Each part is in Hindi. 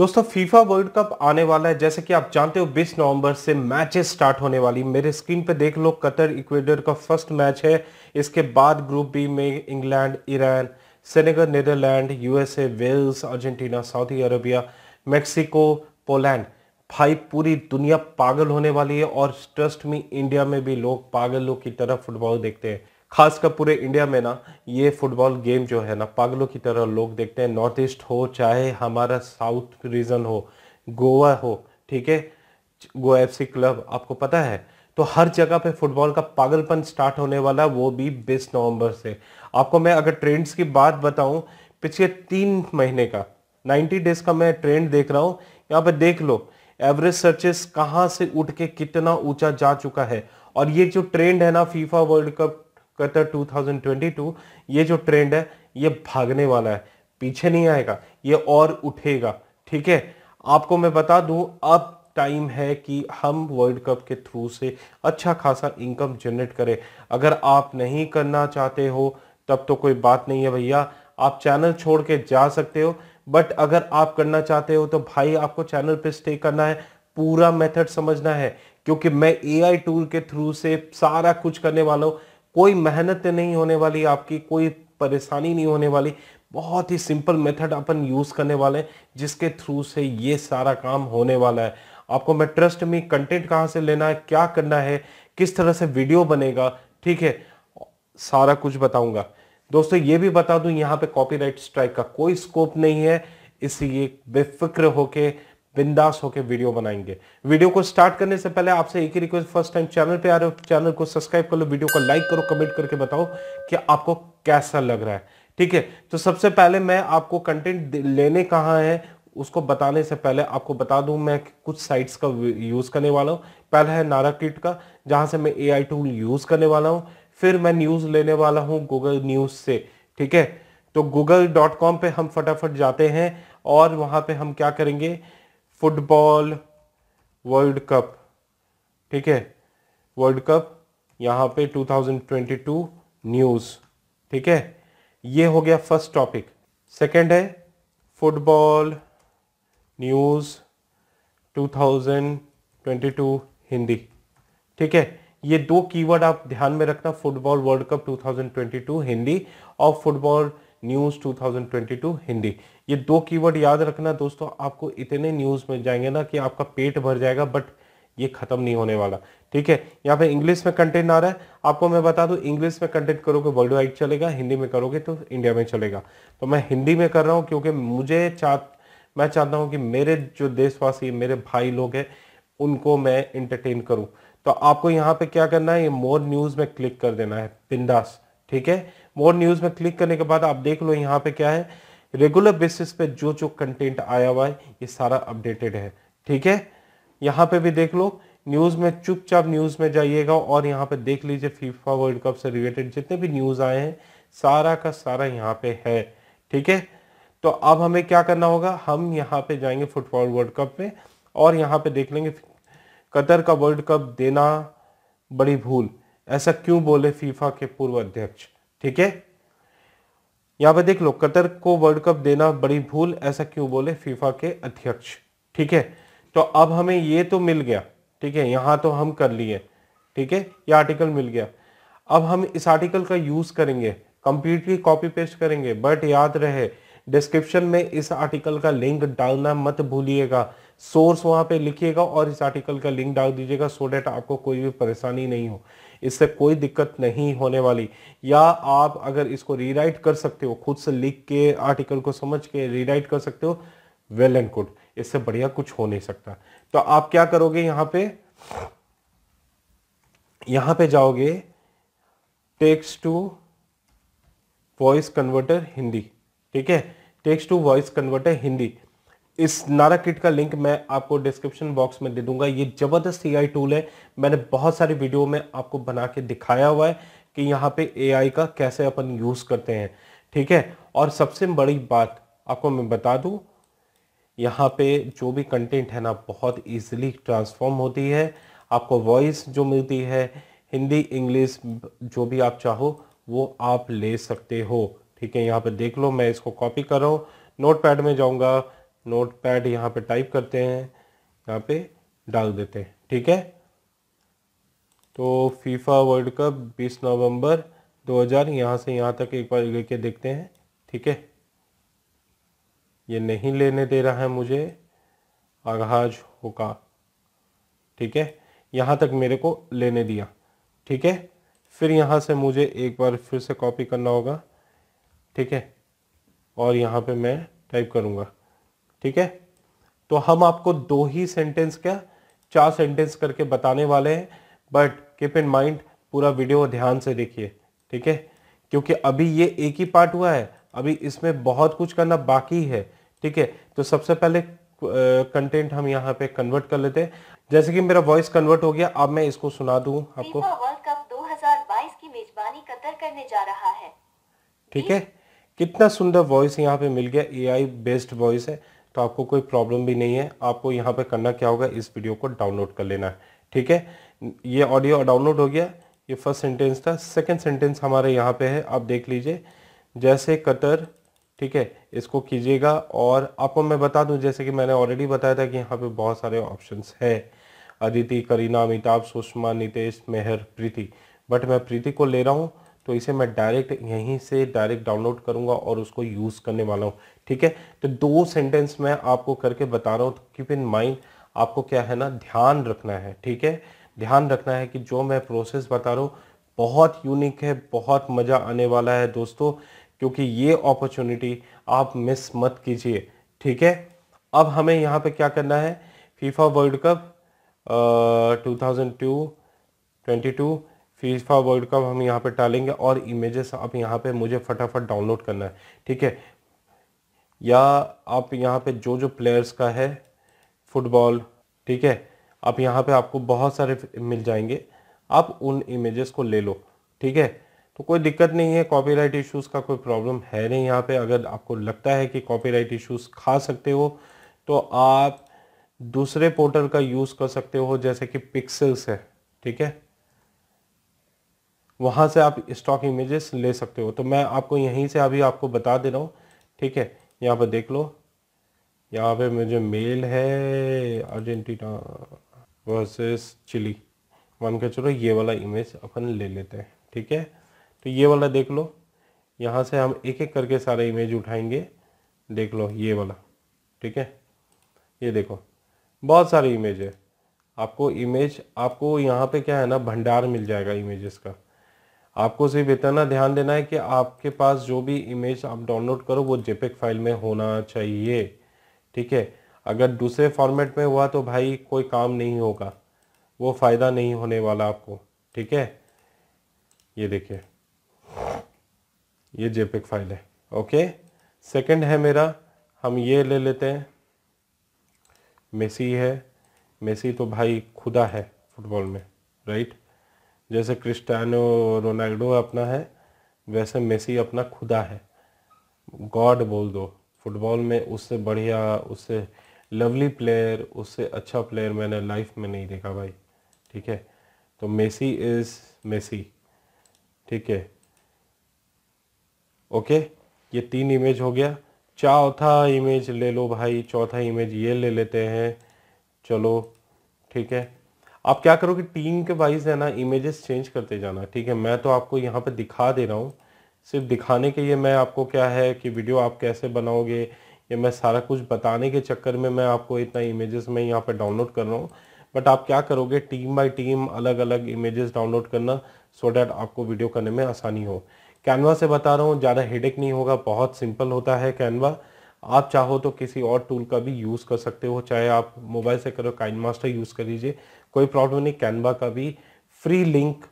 दोस्तों फीफा वर्ल्ड कप आने वाला है जैसे कि आप जानते हो 20 नवंबर से मैचेस स्टार्ट होने वाली मेरे स्क्रीन पे देख लो कतर इक्वेडर का फर्स्ट मैच है इसके बाद ग्रुप बी में England Iran Senegal Netherland USA Wales Argentina Saudi Arabia Mexico Poland भाई पूरी दुनिया पागल होने वाली है और ट्रस्ट में इंडिया में भी लोग पागलों की तरह फुटबॉल देखते हैं खासकर पूरे इंडिया में ना ये फुटबॉल गेम जो है ना पागलों की तरह लोग देखते हैं नॉर्थ ईस्ट हो चाहे हमारा साउथ रीजन हो गोवा हो ठीक है गोवा एफ क्लब आपको पता है तो हर जगह पे फुटबॉल का पागलपन स्टार्ट होने वाला वो भी बीस नवंबर से आपको मैं अगर ट्रेंड्स की बात बताऊं पिछले तीन महीने का 90 डेज का मैं ट्रेंड देख रहा हूं यहाँ पर देख लो एवरेज सर्चेस कहाँ से उठ के कितना ऊंचा जा चुका है और ये जो ट्रेंड है ना फीफा वर्ल्ड कप कतर 2022 ये जो ट्रेंड है ये भागने वाला है पीछे नहीं आएगा ये और उठेगा ठीक है आपको मैं बता दूं अब टाइम है कि हम वर्ल्ड कप के थ्रू से अच्छा खासा इनकम जनरेट करें अगर आप नहीं करना चाहते हो तब तो कोई बात नहीं है भैया आप चैनल छोड़ के जा सकते हो बट अगर आप करना चाहते हो तो भाई आपको चैनल पे स्टे करना है पूरा मेथड समझना है क्योंकि मैं एआई टूल के थ्रू से सारा कुछ करने वाला हूँ कोई मेहनत नहीं होने वाली आपकी कोई परेशानी नहीं होने वाली बहुत ही सिंपल मेथड अपन यूज़ करने वाले हैं जिसके थ्रू से ये सारा काम होने वाला है आपको मैं ट्रस्ट में कंटेंट कहाँ से लेना है क्या करना है किस तरह से वीडियो बनेगा ठीक है सारा कुछ बताऊंगा दोस्तों ये भी बता दूं यहाँ पे कॉपीराइट स्ट्राइक का कोई स्कोप नहीं है इसलिए बेफिक्र होके बिंदास होकर वीडियो बनाएंगे वीडियो को स्टार्ट करने से पहले आपसे एक ही रिक्वेस्ट फर्स्ट टाइम चैनल पे आ रहे हो चैनल को सब्सक्राइब कर लो वीडियो को लाइक करो कमेंट करके बताओ कि आपको कैसा लग रहा है ठीक है तो सबसे पहले मैं आपको कंटेंट लेने कहाँ है उसको बताने से पहले आपको बता दूं मैं कुछ साइट्स का यूज़ करने वाला हूँ पहला है नारा किट का जहां से मैं ए टूल यूज़ करने वाला हूँ फिर मैं न्यूज़ लेने वाला हूँ गूगल न्यूज़ से ठीक है तो गूगल डॉट कॉम पर हम फटाफट जाते हैं और वहां पे हम क्या करेंगे फुटबॉल वर्ल्ड कप ठीक है वर्ल्ड कप यहाँ पे 2022 न्यूज़ ठीक है ये हो गया फर्स्ट टॉपिक सेकंड है फुटबॉल न्यूज़ 2022 हिंदी ठीक है ये दो कीवर्ड आप ध्यान में रखना फुटबॉल वर्ल्ड कप 2022 हिंदी और फुटबॉल न्यूज़ 2022 हिंदी ये दो कीवर्ड याद रखना दोस्तों आपको इतने न्यूज़ में जाएंगे ना कि आपका पेट भर जाएगा बट ये ख़त्म नहीं होने वाला ठीक है यहाँ पे इंग्लिश में कंटेंट आ रहा है आपको मैं बता दू इंग्लिश में कंटेंट करोगे वर्ल्ड वाइड चलेगा हिंदी में करोगे तो इंडिया में चलेगा तो मैं हिंदी में कर रहा हूँ क्योंकि मुझे चा मैं चाहता हूँ कि मेरे जो देशवासी मेरे भाई लोग हैं उनको मैं इंटरटेन करूँ तो आपको यहाँ पे क्या करना है ये मोर न्यूज़ में क्लिक कर देना है बिंदास ठीक है मोर न्यूज़ में क्लिक करने के बाद आप देख लो यहाँ पे क्या है रेगुलर बेसिस पे जो जो कंटेंट आया हुआ है ये सारा अपडेटेड है ठीक है यहाँ पे भी देख लो न्यूज़ में चुपचाप न्यूज़ में जाइएगा और यहाँ पे देख लीजिए फीफा वर्ल्ड कप से रिलेटेड जितने भी न्यूज़ आए हैं सारा का सारा यहाँ पे है ठीक है तो अब हमें क्या करना होगा हम यहाँ पे जाएंगे फुटबॉल वर्ल्ड कप में और यहाँ पे देख लेंगे कतर का वर्ल्ड कप देना बड़ी भूल ऐसा क्यों बोले फीफा के पूर्व अध्यक्ष ठीक है यहां पर देख लो कतर को वर्ल्ड कप देना बड़ी भूल ऐसा क्यों बोले फीफा के अध्यक्ष ठीक है तो अब हमें ये तो मिल गया ठीक है यहां तो हम कर लिए ठीक है ये आर्टिकल मिल गया अब हम इस आर्टिकल का यूज करेंगे कंप्लीटली कॉपी पेस्ट करेंगे बट याद रहे डिस्क्रिप्शन में इस आर्टिकल का लिंक डालना मत भूलिएगा सोर्स वहां पे लिखिएगा और इस आर्टिकल का लिंक डाल दीजिएगा सो डेट आपको कोई भी परेशानी नहीं हो इससे कोई दिक्कत नहीं होने वाली या आप अगर इसको रीराइट कर सकते हो खुद से लिख के आर्टिकल को समझ के रीराइट कर सकते हो वेल एंड गुड इससे बढ़िया कुछ हो नहीं सकता तो आप क्या करोगे यहां पे यहां पे जाओगे text to voice converter Hindi ठीक है text to voice converter Hindi इस नारा किट का लिंक मैं आपको डिस्क्रिप्शन बॉक्स में दे दूंगा ये ज़बरदस्त ए टूल है मैंने बहुत सारी वीडियो में आपको बना के दिखाया हुआ है कि यहाँ पे ए का कैसे अपन यूज़ करते हैं ठीक है और सबसे बड़ी बात आपको मैं बता दूँ यहाँ पे जो भी कंटेंट है ना बहुत ईजिली ट्रांसफॉर्म होती है आपको वॉइस जो मिलती है हिंदी इंग्लिश जो भी आप चाहो वो आप ले सकते हो ठीक है यहाँ पे देख लो मैं इसको कॉपी कर रहा हूँ नोट पैड में जाऊँगा नोट पैड यहाँ पर टाइप करते हैं यहाँ पे डाल देते हैं ठीक है तो फीफा वर्ल्ड कप 20 नवंबर 2000 यहाँ से यहाँ तक एक बार लेके देखते हैं ठीक है ये नहीं लेने दे रहा है मुझे आगाज होगा ठीक है यहाँ तक मेरे को लेने दिया ठीक है फिर यहाँ से मुझे एक बार फिर से कॉपी करना होगा ठीक है और यहाँ पे मैं टाइप करूँगा ठीक है तो हम आपको दो ही सेंटेंस क्या चार सेंटेंस करके बताने वाले हैं बट कीप इन माइंड पूरा वीडियो ध्यान से देखिए ठीक है क्योंकि अभी ये एक ही पार्ट हुआ है अभी इसमें बहुत कुछ करना बाकी है ठीक है तो सबसे पहले कंटेंट हम यहाँ पे कन्वर्ट कर लेते हैं जैसे कि मेरा वॉइस कन्वर्ट हो गया अब मैं इसको सुना दू आपको वर्ल्ड कप 2022 की मेजबानी कतर करने जा रहा है ठीक है कितना सुंदर वॉइस यहाँ पे मिल गया एआई बेस्ड वॉइस है तो आपको कोई प्रॉब्लम भी नहीं है आपको यहाँ पर करना क्या होगा इस वीडियो को डाउनलोड कर लेना है ठीक है ये ऑडियो डाउनलोड हो गया ये फर्स्ट सेंटेंस था सेकेंड सेंटेंस हमारे यहाँ पर है आप देख लीजिए जैसे कटर ठीक है इसको कीजिएगा और आपको मैं बता दूं जैसे कि मैंने ऑलरेडी बताया था कि यहाँ पे बहुत सारे ऑप्शंस है अदिति करीना अमिताभ सुषमा नितेश मेहर प्रीति बट मैं प्रीति को ले रहा हूँ तो इसे मैं डायरेक्ट यहीं से डायरेक्ट डाउनलोड करूंगा और उसको यूज़ करने वाला हूँ ठीक है तो दो सेंटेंस मैं आपको करके बता रहा हूँ कीप इन माइंड आपको क्या है ना ध्यान रखना है ठीक है ध्यान रखना है कि जो मैं प्रोसेस बता रहा हूँ बहुत यूनिक है बहुत मज़ा आने वाला है दोस्तों क्योंकि ये अपॉर्चुनिटी आप मिस मत कीजिए ठीक है अब हमें यहाँ पे क्या करना है FIFA world cup two thousand two twenty two FIFA world cup हम यहाँ पे डालेंगे और इमेजेस आप यहाँ पे मुझे फटाफट डाउनलोड करना है ठीक है या आप यहाँ पे जो जो प्लेयर्स का है फुटबॉल ठीक है आप यहाँ पे आपको बहुत सारे मिल जाएंगे आप उन इमेजेस को ले लो ठीक है तो कोई दिक्कत नहीं है कॉपीराइट इश्यूज़ का कोई प्रॉब्लम है नहीं यहाँ पे अगर आपको लगता है कि कॉपीराइट इश्यूज़ खा सकते हो तो आप दूसरे पोर्टल का यूज़ कर सकते हो जैसे कि पिक्सल्स है ठीक है वहाँ से आप स्टॉक इमेजेस ले सकते हो तो मैं आपको यहीं से अभी आपको बता दे रहा हूँ ठीक है यहाँ पर देख लो यहाँ पे मुझे मेल है अर्जेंटीना वर्सेस चिली मान के चलो ये वाला इमेज अपन ले लेते हैं ठीक है तो ये वाला देख लो यहाँ से हम एक एक करके सारे इमेज उठाएंगे देख लो ये वाला ठीक है ये देखो बहुत सारी इमेज है आपको इमेज आपको यहाँ पे क्या है ना भंडार मिल जाएगा इमेजेस का आपको सिर्फ इतना ध्यान देना है कि आपके पास जो भी इमेज आप डाउनलोड करो वो जेपेक फाइल में होना चाहिए ठीक है अगर दूसरे फॉर्मेट में हुआ तो भाई कोई काम नहीं होगा वो फ़ायदा नहीं होने वाला आपको ठीक है ये देखिए ये जेपेक फाइल है ओके सेकंड है मेरा हम ये ले लेते हैं मेसी है मेसी तो भाई खुदा है फुटबॉल में राइट जैसे क्रिस्टानो रोनाल्डो अपना है वैसे मेसी अपना खुदा है गॉड बोल दो फुटबॉल में उससे बढ़िया उससे लवली प्लेयर उससे अच्छा प्लेयर मैंने लाइफ में नहीं देखा भाई ठीक है तो मेसी इज़ मेसी ठीक है ओके ये तीन इमेज हो गया चौथा इमेज ले लो भाई चौथा इमेज ये ले लेते हैं चलो ठीक है आप क्या करो कि टीम के वाइज है ना इमेजेस चेंज करते जाना ठीक है मैं तो आपको यहाँ पर दिखा दे रहा हूँ सिर्फ दिखाने के लिए मैं आपको क्या है कि वीडियो आप कैसे बनाओगे ये मैं सारा कुछ बताने के चक्कर में मैं आपको इतना इमेजेस में यहाँ पर डाउनलोड कर रहा हूँ बट आप क्या करोगे टीम बाई टीम अलग अलग इमेजेस डाउनलोड करना सो so डैट आपको वीडियो करने में आसानी हो कैनवा से बता रहा हूँ ज़्यादा हेडेक नहीं होगा बहुत सिंपल होता है कैनवा आप चाहो तो किसी और टूल का भी यूज़ कर सकते हो चाहे आप मोबाइल से करो काइन मास्टर यूज़ कर लीजिए कोई प्रॉब्लम नहीं कैनवा का भी free link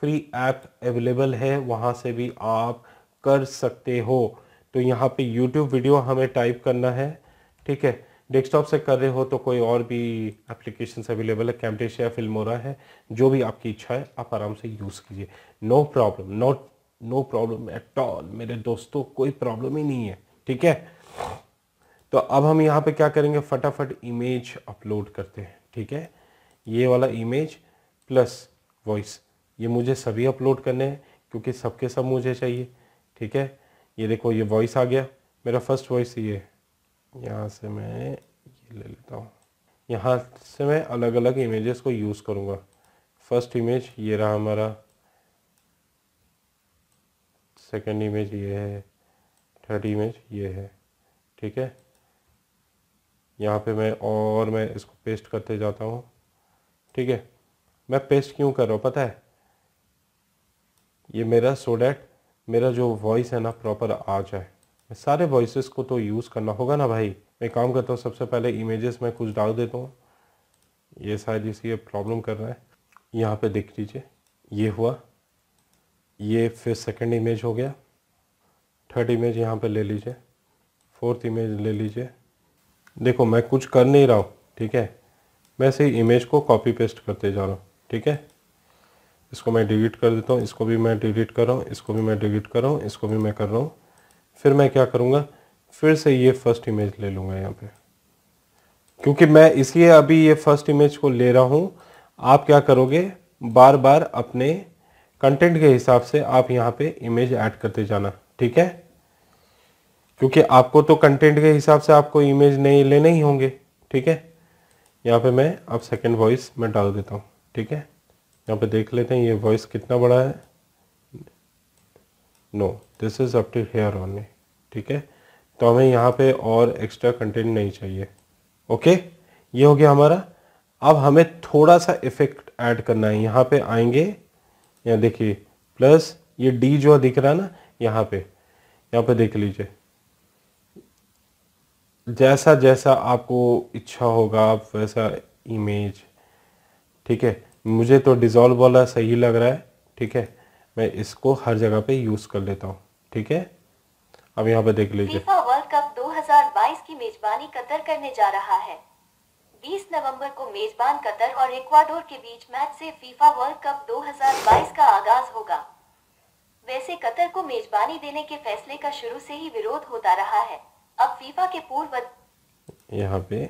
free app available है वहाँ से भी आप कर सकते हो तो यहाँ पे यूट्यूब वीडियो हमें टाइप करना है ठीक है डेस्कटॉप से कर रहे हो तो कोई और भी एप्लीकेशन अवेलेबल है या फिल्मोरा है जो भी आपकी इच्छा है आप आराम से यूज़ कीजिए no problem not no problem at all मेरे दोस्तों कोई प्रॉब्लम ही नहीं है ठीक है तो अब हम यहाँ पे क्या करेंगे फटाफट इमेज अपलोड करते हैं ठीक है ये वाला इमेज प्लस वॉइस ये मुझे सभी अपलोड करने हैं क्योंकि सबके सब मुझे चाहिए ठीक है ये देखो ये वॉइस आ गया मेरा फर्स्ट वॉइस ये है यहाँ से मैं ये ले लेता हूँ यहाँ से मैं अलग अलग इमेजेस को यूज़ करूँगा फर्स्ट इमेज ये रहा हमारा सेकंड इमेज ये है थर्ड इमेज ये है ठीक है यहाँ पे मैं और मैं इसको पेस्ट करते जाता हूँ ठीक है मैं पेस्ट क्यों कर रहा हूँ पता है ये मेरा सो डैट मेरा जो वॉइस है ना प्रॉपर आ जाए मैं सारे वॉइस को तो यूज़ करना होगा ना भाई मैं काम करता हूँ सबसे पहले इमेजेस में कुछ डाल देता हूँ ये शायद इसी प्रॉब्लम कर रहा है यहाँ पे देख लीजिए ये हुआ ये फिर सेकंड इमेज हो गया थर्ड इमेज यहाँ पे ले लीजिए फोर्थ इमेज ले लीजिए देखो मैं कुछ कर नहीं रहा हूँ ठीक है मैं सही इमेज को कॉपी पेस्ट करते जा रहा हूँ ठीक है इसको मैं डिलीट कर देता हूँ इसको भी मैं डिलीट कर रहा हूँ इसको भी मैं डिलीट कर रहा हूँ इसको भी मैं कर रहा हूँ फिर मैं क्या करूँगा फिर से ये फर्स्ट इमेज ले लूँगा यहाँ पे क्योंकि मैं इसलिए अभी ये फर्स्ट इमेज को ले रहा हूँ आप क्या करोगे बार बार अपने कंटेंट के हिसाब से आप यहाँ पे इमेज ऐड करते जाना ठीक है क्योंकि आपको तो कंटेंट के हिसाब से आपको इमेज नहीं लेने ही होंगे ठीक है यहाँ पे मैं अब सेकंड वॉइस में डाल देता हूँ ठीक है यहाँ पे देख लेते हैं ये वॉइस कितना बड़ा है no this is up to here only ठीक है तो हमें यहाँ पे और एक्स्ट्रा कंटेंट नहीं चाहिए ओके ये हो गया हमारा अब हमें थोड़ा सा इफेक्ट ऐड करना है यहाँ पे आएंगे यहाँ देखिए प्लस ये डी जो दिख रहा है ना यहाँ पे यहाँ पे देख लीजिए जैसा जैसा आपको इच्छा होगा आप वैसा इमेज ठीक है मुझे तो डिज़ोल्व वाला सही लग रहा है ठीक है मैं इसको हर जगह पे यूज़ कर लेता हूँ ठीक है अब यहाँ पे देख लीजिए फीफा वर्ल्ड कप 2022 की मेजबानी कतर करने जा रहा है 20 नवंबर को मेजबान कतर और इक्वाडोर के बीच मैच से फीफा वर्ल्ड कप 2022 का आगाज होगा वैसे कतर को मेजबानी देने के फैसले का शुरू से ही विरोध होता रहा है अब फीफा के पूर्व यहाँ पे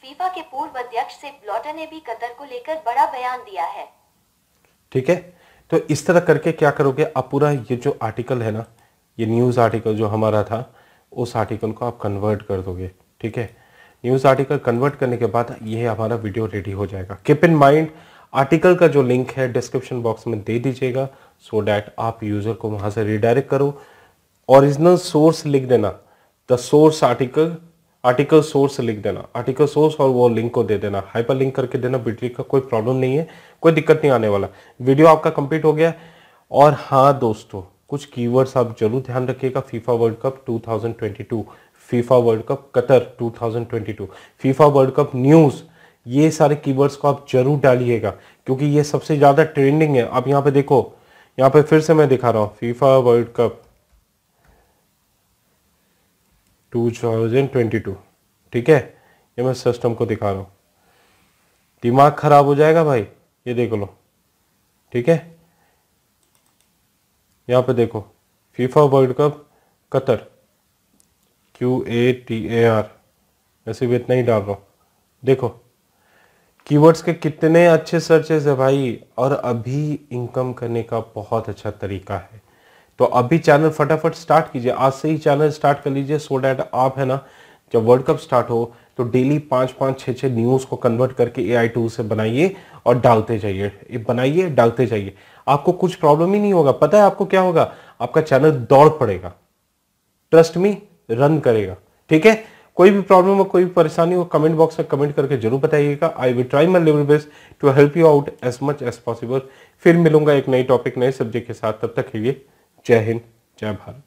फीफा के पूर्व अध्यक्ष से ब्लॉटर ने भी कतर को लेकर बड़ा बयान दिया है ठीक है तो इस तरह करके क्या करोगे आप पूरा ये जो आर्टिकल है ना ये न्यूज़ आर्टिकल जो हमारा था उस आर्टिकल को आप कन्वर्ट कर दोगे ठीक है न्यूज़ आर्टिकल कन्वर्ट करने के बाद ये हमारा वीडियो रेडी हो जाएगा कीप इन माइंड आर्टिकल का जो लिंक है डिस्क्रिप्शन बॉक्स में दे दीजिएगा सो so डैट आप यूज़र को वहां से रिडायरेक्ट करो ओरिजिनल सोर्स लिख देना the source article article source लिख देना आर्टिकल सोर्स और वो लिंक को दे देना हाइपर लिंक करके देना बिटरी का कोई प्रॉब्लम नहीं है कोई दिक्कत नहीं आने वाला वीडियो आपका कंप्लीट हो गया और हाँ दोस्तों कुछ कीवर्ड्स आप जरूर ध्यान रखिएगा FIFA world cup 2022 FIFA world cup Qatar 2022 FIFA world cup news ये सारे कीवर्ड्स को आप जरूर डालिएगा क्योंकि ये सबसे ज़्यादा ट्रेंडिंग है आप यहाँ पे देखो यहाँ पे फिर से मैं दिखा रहा हूँ फीफा वर्ल्ड कप 2022 ठीक है ये मैं सिस्टम को दिखा रहा हूँ दिमाग खराब हो जाएगा भाई ये देख लो ठीक है यहाँ पे देखो FIFA world cup Qatar Q A T A R ऐसे भी इतना ही डाल रहा हूँ देखो कीवर्ड्स के कितने अच्छे सर्चेस है भाई और अभी इनकम करने का बहुत अच्छा तरीका है तो अभी चैनल फटाफट स्टार्ट कीजिए आज से ही चैनल स्टार्ट कर लीजिए सो डैट आप है ना जब वर्ल्ड कप स्टार्ट हो तो डेली पाँच पाँच छः छः न्यूज़ को कन्वर्ट करके ए आई से बनाइए और डालते जाइए बनाइए डालते जाइए आपको कुछ प्रॉब्लम ही नहीं होगा पता है आपको क्या होगा आपका चैनल दौड़ पड़ेगा ट्रस्ट मी रन करेगा ठीक है कोई भी प्रॉब्लम हो कोई भी परेशानी हो कमेंट बॉक्स में कमेंट करके जरूर बताइएगा I will try my level best to help you out as much as possible फिर मिलूंगा एक नई टॉपिक नए सब्जेक्ट के साथ तब तक के लिए जय हिंद जय भारत